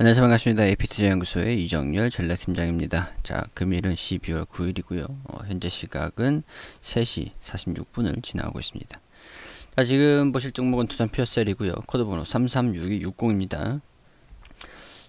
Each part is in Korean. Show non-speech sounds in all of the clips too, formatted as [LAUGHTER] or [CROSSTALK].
안녕하세요 네, 반갑습니다. APTJ 연구소의 이정열 전략팀장입니다. 자 금일은 12월 9일이고요. 어, 현재 시각은 3시 46분을 지나고 있습니다. 자 지금 보실 종목은 두산 피어셀이고요. 코드 번호 336260입니다.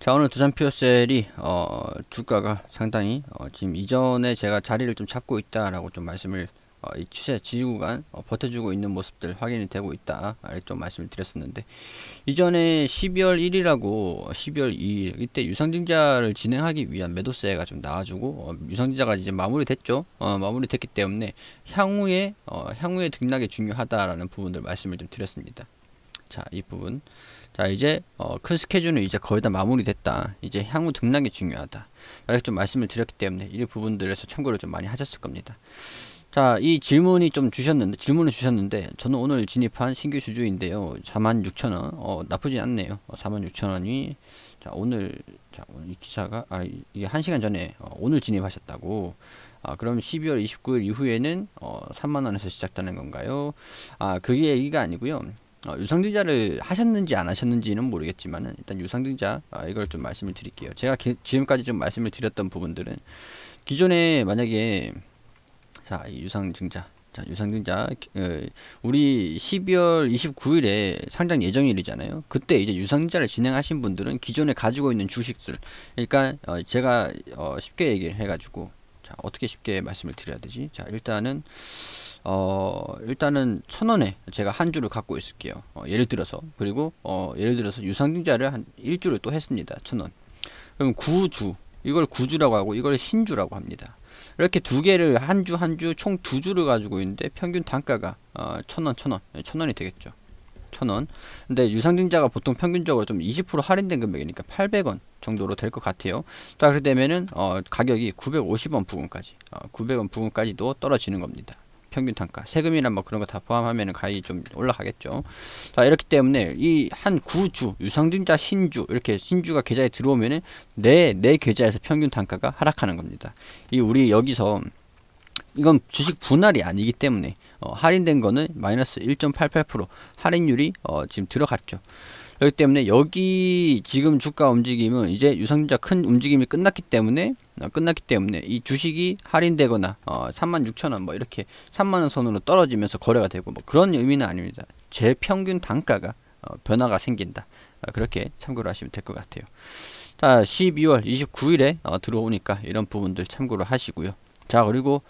자 오늘 두산 피어셀이 어, 주가가 상당히 어, 지금 이전에 제가 자리를 좀 잡고 있다라고 좀 말씀을 어, 이 추세 지지구간 어, 버텨주고 있는 모습들 확인이 되고 있다 아, 좀 말씀을 드렸었는데 이전에 12월 1일하고 12월 2일 이때 유상증자를 진행하기 위한 매도세가 좀 나와주고 어, 유상증자가 이제 마무리됐죠 어, 마무리됐기 때문에 향후에 어, 향후에 등락이 중요하다라는 부분들 말씀을 좀 드렸습니다 자 이 부분 자 이제 어, 큰 스케줄은 이제 거의 다 마무리됐다 이제 향후 등락이 중요하다 이렇게 좀 말씀을 드렸기 때문에 이 부분들에서 참고를 좀 많이 하셨을 겁니다 자, 이 질문이 좀 주셨는데, 질문을 주셨는데, 저는 오늘 진입한 신규 주주인데요. 46,000원. 어, 나쁘진 않네요. 어, 46,000원이, 자, 오늘, 자, 오늘 이 기사가, 아, 이게 1 시간 전에, 어, 오늘 진입하셨다고. 아, 그럼 12월 29일 이후에는, 어, 3만원에서 시작되는 건가요? 아, 그게 얘기가 아니고요 어, 유상증자를 하셨는지 안 하셨는지는 모르겠지만 일단 유상증자 아, 이걸 좀 말씀을 드릴게요. 제가 기, 지금까지 좀 말씀을 드렸던 부분들은 기존에 만약에 자, 유상증자. 자, 유상증자. 어, 우리 12월 29일에 상장 예정일이잖아요. 그때 이제 유상증자를 진행하신 분들은 기존에 가지고 있는 주식들. 그러니까 어, 제가 어, 쉽게 얘기를 해가지고 자, 어떻게 쉽게 말씀을 드려야 되지? 자, 일단은 어, 일단은 천 원에 제가 한 주를 갖고 있을게요. 어, 예를 들어서 그리고 어, 예를 들어서 유상증자를 한 일주를 또 했습니다. 천 원. 그럼 구주 이걸 구주라고 하고 이걸 신주라고 합니다. 이렇게 두 개를 한 주 한 주 총 두 주를 가지고 있는데 평균 단가가 어, 천원 천원 네, 천원이 되겠죠 천원 근데 유상증자가 보통 평균적으로 좀 20% 할인된 금액이니까 800원 정도로 될 것 같아요 자 그렇게 되면은 어, 가격이 950원 부근까지 어, 900원 부근까지도 떨어지는 겁니다 평균 단가, 세금이나 뭐 그런 거 다 포함하면 가격이 좀 올라가겠죠. 자, 이렇기 때문에 이 한 구주, 유상증자 신주, 이렇게 신주가 계좌에 들어오면은 내, 내 계좌에서 평균 단가가 하락하는 겁니다. 이 우리 여기서 이건 주식 분할이 아니기 때문에 어, 할인된 거는 마이너스 1.88% 할인율이 어, 지금 들어갔죠. 그렇기 때문에 여기 지금 주가 움직임은 이제 유상증자 큰 움직임이 끝났기 때문에 어, 끝났기 때문에 이 주식이 할인되거나 어, 36,000원 뭐 이렇게 3만원 선으로 떨어지면서 거래가 되고 뭐 그런 의미는 아닙니다. 제 평균 단가가 어, 변화가 생긴다. 어, 그렇게 참고를 하시면 될 것 같아요. 자 12월 29일에 어, 들어오니까 이런 부분들 참고를 하시고요. 자 그리고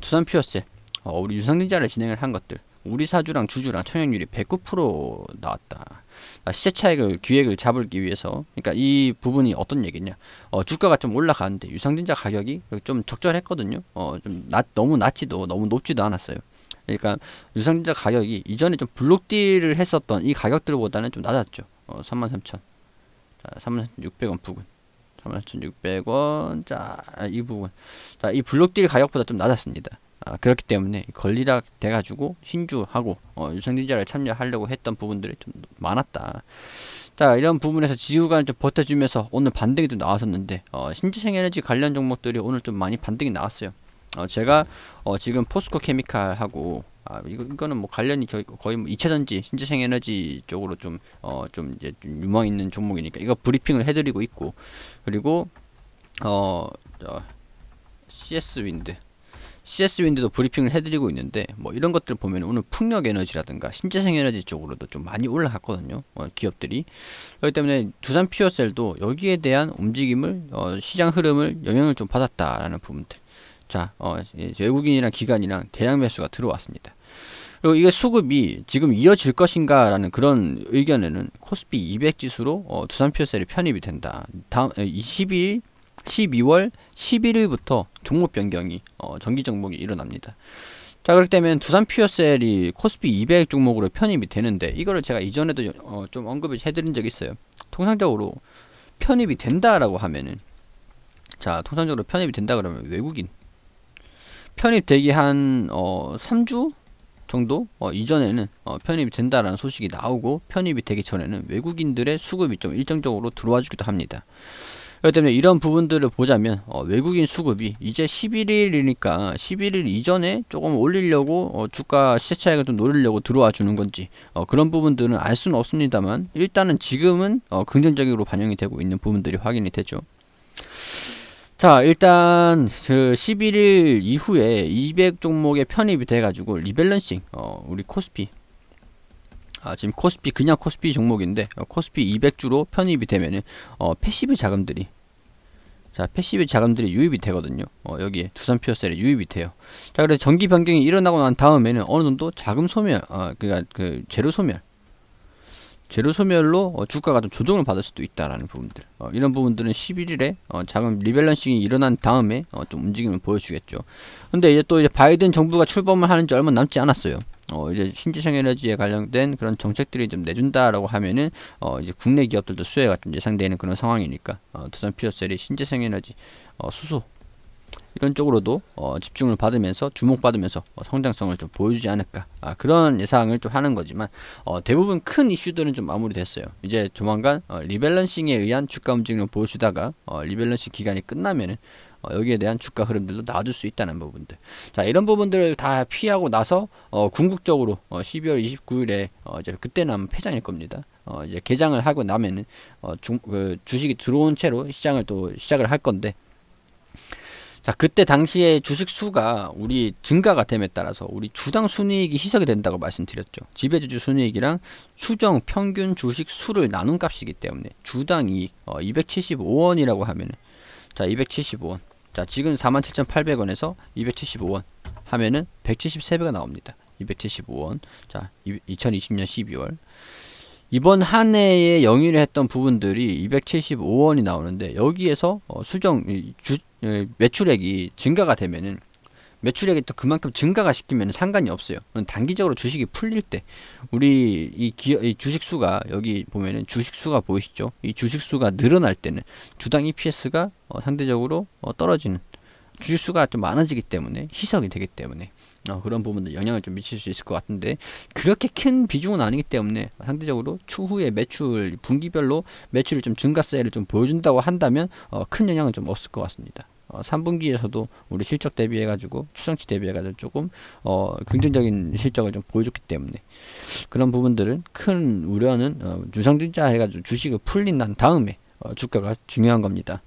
두산 어, 퓨어셀 우리 유상증자를 진행을 한 것들 우리 사주랑 주주랑 청약률이 109% 나왔다. 아, 시세 차익을 기획을 잡을기 위해서 그러니까 이 부분이 어떤 얘기냐 어, 주가가 좀 올라가는데 유상증자 가격이 좀 적절했거든요 어, 좀 낮, 너무 낮지도 너무 높지도 않았어요 그러니까 유상증자 가격이 이전에 좀 블록딜을 했었던 이 가격들보다는 좀 낮았죠 어, 33,000 자, 33,600원 부근 33,600원 자 이 부분 자이 블록딜 가격보다 좀 낮았습니다 아, 그렇기 때문에 걸리다 돼가지고 신주하고 어, 유상증자를 참여하려고 했던 부분들이 좀 많았다. 자 이런 부분에서 지구가 좀 버텨주면서 오늘 반등이 좀 나왔었는데 어, 신재생에너지 관련 종목들이 오늘 좀 많이 반등이 나왔어요. 어, 제가 어, 지금 포스코 케미칼하고 아, 이거, 이거는 뭐 관련이 저 거의 뭐 2차전지, 신재생에너지 쪽으로 좀, 어, 좀 이제 좀 유망 있는 종목이니까 이거 브리핑을 해드리고 있고, 그리고, 어, 저, 어, CS 윈드, CS 윈드도 브리핑을 해드리고 있는데 뭐 이런 것들 보면 오늘 풍력 에너지라든가 신재생 에너지 쪽으로도 좀 많이 올라갔거든요. 어, 기업들이 그렇기 때문에 두산 퓨어셀도 여기에 대한 움직임을 어, 시장 흐름을 영향을 좀 받았다라는 부분들. 자, 어, 외국인이랑 기관이랑 대량 매수가 들어왔습니다. 그리고 이게 수급이 지금 이어질 것인가 라는 그런 의견에는 코스피 200 지수로 어, 두산 퓨어셀이 편입이 된다. 다음 22일 어, 12월 11일부터 종목 변경이 어, 정기 종목이 일어납니다. 자 그렇기 때면 두산 퓨어셀이 코스피 200 종목으로 편입이 되는데 이거를 제가 이전에도 어, 좀 언급을 해드린 적이 있어요. 통상적으로 편입이 된다라고 하면은 자 통상적으로 편입이 된다 그러면 외국인 편입되기 한 어, 3주 정도 어, 이전에는 어, 편입이 된다라는 소식이 나오고 편입이 되기 전에는 외국인들의 수급이 좀 일정적으로 들어와 주기도 합니다. 그렇기 때문에 이런 부분들을 보자면 어, 외국인 수급이 이제 11일이니까 11일 이전에 조금 올리려고 어, 주가 시세 차익을 좀 노리려고 들어와 주는 건지 어, 그런 부분들은 알 수는 없습니다만 일단은 지금은 어, 긍정적으로 반영이 되고 있는 부분들이 확인이 되죠. 자 일단 그 11일 이후에 200종목에 편입이 돼가지고 리밸런싱 어, 우리 코스피 아, 지금 코스피 그냥 코스피 종목인데 어, 코스피 200주로 편입이 되면은 어, 패시브 자금들이 자 패시브 자금들이 유입이 되거든요 어, 여기에 두산 피어셀에 유입이 돼요 자 그래서 정기 변경이 일어나고 난 다음에는 어느 정도 자금 소멸 어, 그러니까 그 재료 소멸 재료 소멸로 어, 주가가 좀 조정을 받을 수도 있다라는 부분들 어, 이런 부분들은 11일에 어, 자금 리밸런싱이 일어난 다음에 어, 좀 움직임을 보여주겠죠 근데 이제 또 이제 바이든 정부가 출범을 하는 지 얼마 남지 않았어요 어 이제 신재생 에너지에 관련된 그런 정책들이 좀 내준다라고 하면은 어 이제 국내 기업들도 수혜가 좀 예상되는 그런 상황이니까 어, 두산 피어셀이 신재생 에너지 어, 수소 이런 쪽으로도 어, 집중을 받으면서 주목받으면서 어, 성장성을 좀 보여주지 않을까 아, 그런 예상을 좀 하는 거지만 어, 대부분 큰 이슈들은 좀 마무리됐어요 이제 조만간 어, 리밸런싱에 의한 주가 움직임을 보여주다가 어, 리밸런싱 기간이 끝나면은 어, 여기에 대한 주가 흐름들도 나와줄 수 있다는 부분들 자 이런 부분들을 다 피하고 나서 궁극적으로 12월 29일에 이제 그때는 아마 폐장일 겁니다 이제 개장을 하고 나면은 중, 그 주식이 들어온 채로 시장을 또 시작을 할 건데 자, 그때 당시에 주식 수가 우리 증가가 됨에 따라서 우리 주당 순이익이 희석이 된다고 말씀드렸죠. 지배주주 순이익이랑 수정 평균 주식 수를 나눈 값이기 때문에 주당 이익 어, 275원이라고 하면은 자, 275원. 자, 지금 47,800원에서 275원 하면은 173배가 나옵니다. 275원. 자, 이, 2020년 12월. 이번 한 해에 영위를 했던 부분들이 275원이 나오는데 여기에서 어, 수정 주, 매출액이 증가가 되면은 매출액이 또 그만큼 증가가 시키면 상관이 없어요. 단기적으로 주식이 풀릴 때 우리 이, 기업, 이 주식 수가 여기 보면은 주식 수가 보이시죠? 이 주식 수가 늘어날 때는 주당 EPS가 어, 상대적으로 어, 떨어지는 주식 수가 좀 많아지기 때문에 희석이 되기 때문에 어, 그런 부분들 영향을 좀 미칠 수 있을 것 같은데 그렇게 큰 비중은 아니기 때문에 상대적으로 추후에 매출 분기별로 매출을 좀 증가세를 좀 보여준다고 한다면 어, 큰 영향은 좀 없을 것 같습니다. 어, 3분기에서도 우리 실적 대비해가지고 추정치 대비해가지고 조금 어, 긍정적인 실적을 좀 보여줬기 때문에 그런 부분들은 큰 우려는 어, 유상증자 해가지고 주식을 풀린 난 다음에 어, 주가가 중요한 겁니다.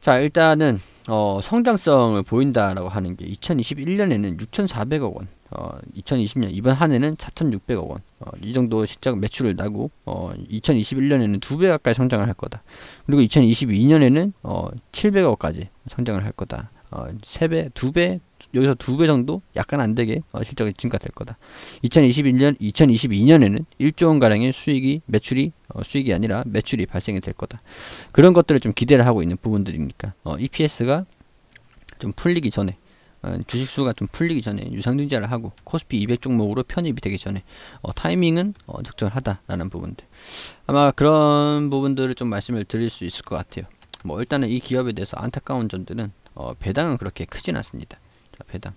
자 일단은 어, 성장성을 보인다라고 하는 게 2021년에는 6,400억 원, 어, 2020년 이번 한 해는 4,600억 원. 어, 이 정도 실적 매출을 나고 어, 2021년에는 두 배 가까이 성장을 할 거다. 그리고 2022년에는 어, 700억까지 성장을 할 거다. 어, 3배, 2배, 여기서 2배 정도 약간 안 되게 어, 실적이 증가될 거다. 2021년, 2022년에는 1조 원 가량의 수익이 매출이 어, 수익이 아니라 매출이 발생이 될 거다. 그런 것들을 좀 기대를 하고 있는 부분들이니까 어, EPS가 좀 풀리기 전에 어, 주식수가 좀 풀리기 전에 유상증자를 하고 코스피 200 종목으로 편입이 되기 전에 어, 타이밍은 어, 적절하다라는 부분들 아마 그런 부분들을 좀 말씀을 드릴 수 있을 것 같아요 뭐 일단은 이 기업에 대해서 안타까운 점들은 어, 배당은 그렇게 크진 않습니다 자 배당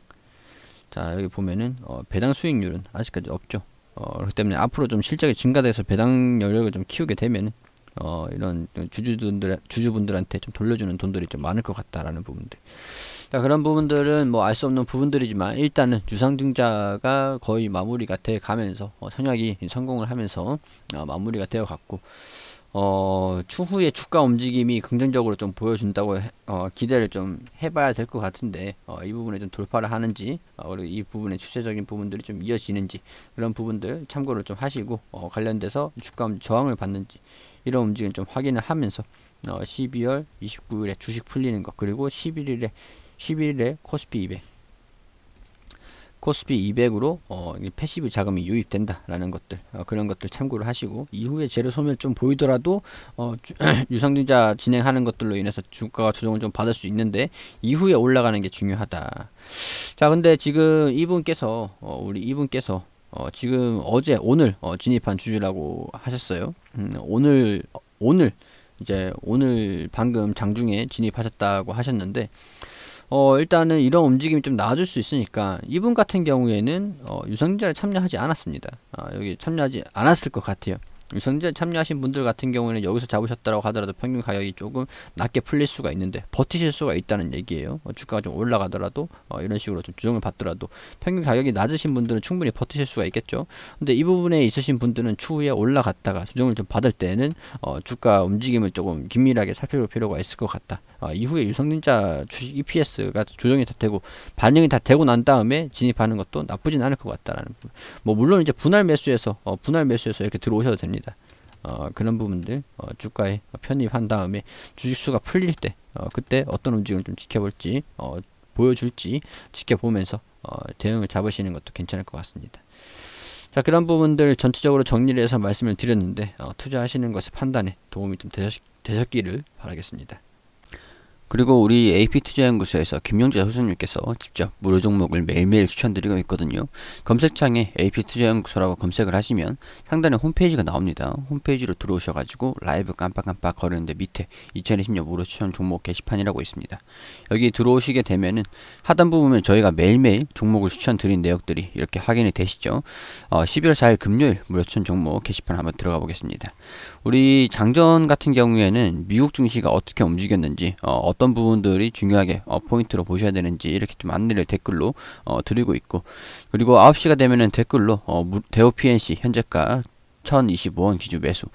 자 여기 보면은 어, 배당 수익률은 아직까지 없죠 어, 그렇기 때문에 앞으로 좀 실적이 증가돼서 배당 여력을 좀 키우게 되면 어, 이런 주주분들 주주분들한테 좀 돌려주는 돈들이 좀 많을 것 같다라는 부분들. 자, 그러니까 그런 부분들은 뭐 알 수 없는 부분들이지만 일단은 유상증자가 거의 마무리가 돼 가면서 어, 청약이 성공을 하면서 어, 마무리가 되어 갔고 어, 추후에 주가 움직임이 긍정적으로 좀 보여준다고 해, 어, 기대를 좀 해봐야 될 것 같은데 어, 이 부분에 좀 돌파를 하는지 어, 그리고 이 부분의 추세적인 부분들이 좀 이어지는지 그런 부분들 참고를 좀 하시고 어, 관련돼서 주가 음, 저항을 받는지 이런 움직임 좀 확인을 하면서 어, 12월 29일에 주식 풀리는 것 그리고 11일에 11일에 코스피 200 코스피 200으로 어, 패시브 자금이 유입된다라는 것들 어, 그런 것들 참고를 하시고 이후에 재료 소멸 좀 보이더라도 어, [CLEARS THROAT] 유상증자 진행하는 것들로 인해서 주가가 조정을 좀 받을 수 있는데 이후에 올라가는 게 중요하다 자 근데 지금 이분께서 어, 우리 이분께서 어, 지금 어제 오늘 어, 진입한 주주라고 하셨어요 음, 오늘 오늘 이제 오늘 방금 장중에 진입하셨다고 하셨는데 어, 일단은 이런 움직임이 좀 나아질 수 있으니까 이분 같은 경우에는 어, 유상자를 참여하지 않았습니다. 어, 여기 참여하지 않았을 것 같아요. 유상자 참여하신 분들 같은 경우에는 여기서 잡으셨다고 하더라도 평균 가격이 조금 낮게 풀릴 수가 있는데 버티실 수가 있다는 얘기예요. 뭐 주가가 좀 올라가더라도 어, 이런 식으로 좀 조정을 받더라도 평균 가격이 낮으신 분들은 충분히 버티실 수가 있겠죠. 근데 이 부분에 있으신 분들은 추후에 올라갔다가 조정을 좀 받을 때는 어, 주가 움직임을 조금 긴밀하게 살펴볼 필요가 있을 것 같다. 어, 이후에 유성진자 주식 EPS가 조정이 다 되고 반영이 다 되고 난 다음에 진입하는 것도 나쁘진 않을 것 같다라는 부분. 뭐 물론 이제 분할 매수에서 어, 분할 매수에서 이렇게 들어오셔도 됩니다. 어, 그런 부분들 어, 주가에 편입한 다음에 주식수가 풀릴 때 어, 그때 어떤 움직임을 좀 지켜볼지 어, 보여줄지 지켜보면서 어, 대응을 잡으시는 것도 괜찮을 것 같습니다. 자 그런 부분들 전체적으로 정리를 해서 말씀을 드렸는데 어, 투자하시는 것의 판단에 도움이 좀 되셨, 되셨기를 바라겠습니다. 그리고 우리 AP투자연구소에서 김용재 교수님께서 직접 무료 종목을 매일매일 추천드리고 있거든요. 검색창에 AP투자연구소라고 검색을 하시면 상단에 홈페이지가 나옵니다. 홈페이지로 들어오셔가지고 라이브 깜빡깜빡 거리는데 밑에 2020년 무료 추천 종목 게시판이라고 있습니다. 여기 들어오시게 되면은 하단부 분에 저희가 매일매일 종목을 추천드린 내역들이 이렇게 확인이 되시죠. 어, 11월 4일 금요일 무료 추천 종목 게시판 한번 들어가 보겠습니다. 우리 장전 같은 경우에는 미국 증시가 어떻게 움직였는지 어, 어떤 부분들이 중요하게 어, 포인트로 보셔야 되는지 이렇게 좀 안내를 댓글로 어, 드리고 있고 그리고 9시가 되면은 댓글로 어, 대호 PNC 현재가 1025원 기준 매수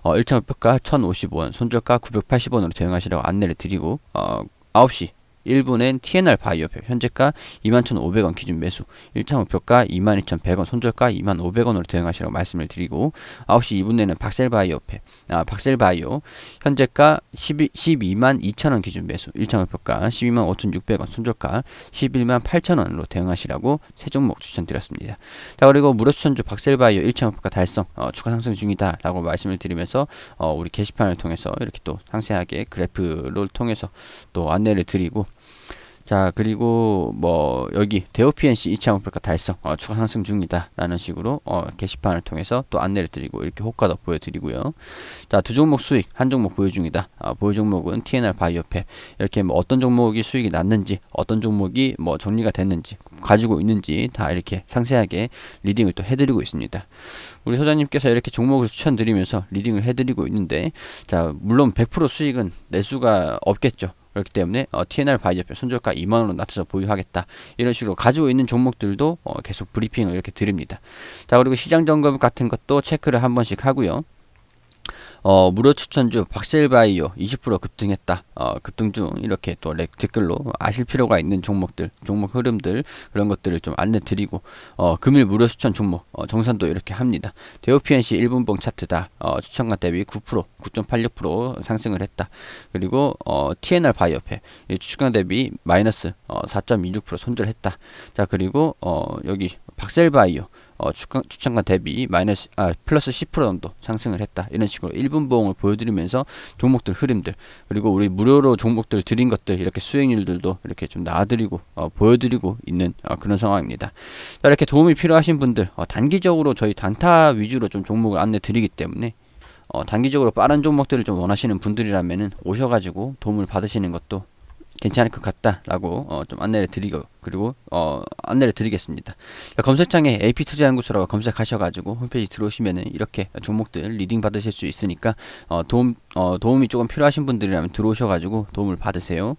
어, 1차 목표가 1055원 손절가 980원으로 대응하시라고 안내를 드리고 어, 9시 1분엔 TNR 바이오협 현재가 21,500원 기준 매수 1차 목표가 22,100원 손절가 2만500원으로 대응하시라고 말씀을 드리고 9시 2분 에는 박셀바이오협 아 박셀바이오 현재가 12, 12만 2천원 기준 매수 1차 목표가 12만 5,600원 손절가 11만 8천원으로 대응하시라고 세 종목 추천드렸습니다 자 그리고 무료 추천주 박셀바이오 1차 목표가 달성 어, 추가 상승 중이다 라고 말씀을 드리면서 어, 우리 게시판을 통해서 이렇게 또 상세하게 그래프를 통해서 또 안내를 드리고 자 그리고 뭐 여기 대우 PNC 2차 목표가 달성 어, 추가 상승 중이다 라는 식으로 어, 게시판을 통해서 또 안내를 드리고 이렇게 호가도 보여드리고요 자 두 종목 수익 한 종목 보유 중이다 어, 보유 종목은 TNR 바이오팹 이렇게 뭐 어떤 종목이 수익이 났는지 어떤 종목이 뭐 정리가 됐는지 가지고 있는지 다 이렇게 상세하게 리딩을 또 해드리고 있습니다 우리 소장님께서 이렇게 종목을 추천드리면서 리딩을 해드리고 있는데 자 물론 100% 수익은 낼 수가 없겠죠 그렇기 때문에 어, TNR 바이저표 손절가 2만원으로 낮춰서 보유하겠다 이런 식으로 가지고 있는 종목들도 어, 계속 브리핑을 이렇게 드립니다 자 그리고 시장 점검 같은 것도 체크를 한 번씩 하고요 어, 무료 추천주 박셀바이오 20% 급등했다. 어, 급등 중 이렇게 또 댓글로 아실 필요가 있는 종목들, 종목 흐름들 그런 것들을 좀 안내 드리고 어, 금일 무료 추천 종목 어, 정산도 이렇게 합니다. 대우 PNC 1분봉 차트다. 어, 추천가 대비 9% 9.86% 상승을 했다. 그리고 어, TNR 바이오페 추천가 대비 마이너스 어, 4.26% 손절했다. 자 그리고 어, 여기 박셀바이오 어, 추천, 추천가 대비 마이너스 아, 플러스 10% 정도 상승을 했다. 이런 식으로 1분 보험을 보여드리면서 종목들 흐름들 그리고 우리 무료로 종목들 드린 것들 이렇게 수익률들도 이렇게 좀 나와드리고 어, 보여드리고 있는 어, 그런 상황입니다. 자, 이렇게 도움이 필요하신 분들 어, 단기적으로 저희 단타 위주로 좀 종목을 안내 드리기 때문에 어, 단기적으로 빠른 종목들을 좀 원하시는 분들이라면 오셔가지고 도움을 받으시는 것도 괜찮을 것 같다라고 어, 좀 안내를 드리고 그리고 어, 안내를 드리겠습니다. 그 검색창에 AP 투자연구소라고 검색하셔가지고 홈페이지 들어오시면은 이렇게 종목들 리딩 받으실 수 있으니까 어, 도움 어, 도움이 조금 필요하신 분들이라면 들어오셔가지고 도움을 받으세요.